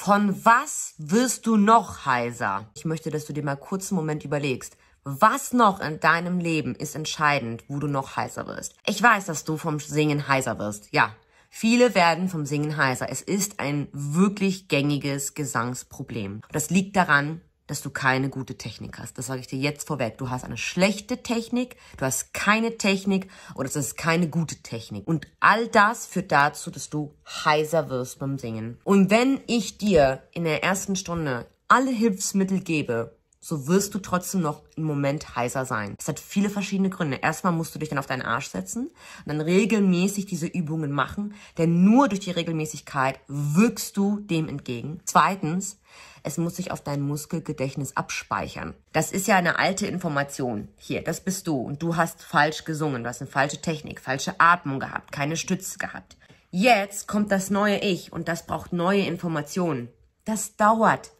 Von was wirst du noch heiser? Ich möchte, dass du dir mal kurz einen Moment überlegst. Was noch in deinem Leben ist entscheidend, wo du noch heiser wirst? Ich weiß, dass du vom Singen heiser wirst. Ja, Viele werden vom Singen heiser. Es ist ein wirklich gängiges Gesangsproblem. Das liegt daran, dass du keine gute Technik hast. Das sage ich dir jetzt vorweg. Du hast eine schlechte Technik, du hast keine Technik oder es ist keine gute Technik. Und all das führt dazu, dass du heiser wirst beim Singen. Und wenn ich dir in der ersten Stunde alle Hilfsmittel gebe, so wirst du trotzdem noch im Moment heißer sein. Es hat viele verschiedene Gründe. Erstmal musst du dich dann auf deinen Arsch setzen und dann regelmäßig diese Übungen machen, denn nur durch die Regelmäßigkeit wirkst du dem entgegen. Zweitens, es muss sich auf dein Muskelgedächtnis abspeichern. Das ist ja eine alte Information. Hier, das bist du und du hast falsch gesungen, du hast eine falsche Technik, falsche Atmung gehabt, keine Stütze gehabt. Jetzt kommt das neue Ich und das braucht neue Informationen. Das dauert.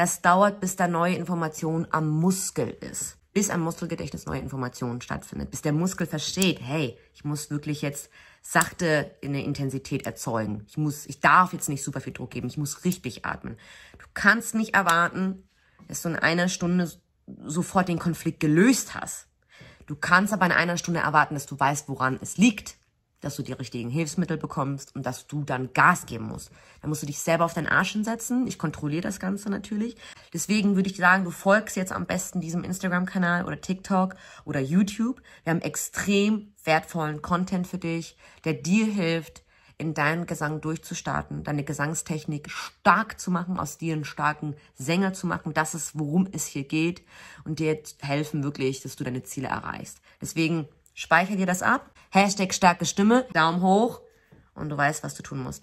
Das dauert, bis da neue Information am Muskel ist. Bis am Muskelgedächtnis neue Informationen stattfindet. Bis der Muskel versteht, hey, ich muss wirklich jetzt sachte in der Intensität erzeugen. Ich muss, ich darf jetzt nicht super viel Druck geben. Ich muss richtig atmen. Du kannst nicht erwarten, dass du in einer Stunde sofort den Konflikt gelöst hast. Du kannst aber in einer Stunde erwarten, dass du weißt, woran es liegt dass du die richtigen Hilfsmittel bekommst und dass du dann Gas geben musst. Dann musst du dich selber auf deinen Arsch hinsetzen. Ich kontrolliere das Ganze natürlich. Deswegen würde ich sagen, du folgst jetzt am besten diesem Instagram-Kanal oder TikTok oder YouTube. Wir haben extrem wertvollen Content für dich, der dir hilft, in deinen Gesang durchzustarten, deine Gesangstechnik stark zu machen, aus dir einen starken Sänger zu machen. Das ist, worum es hier geht und dir helfen wirklich, dass du deine Ziele erreichst. Deswegen Speicher dir das ab. Hashtag starke Stimme, Daumen hoch und du weißt, was du tun musst.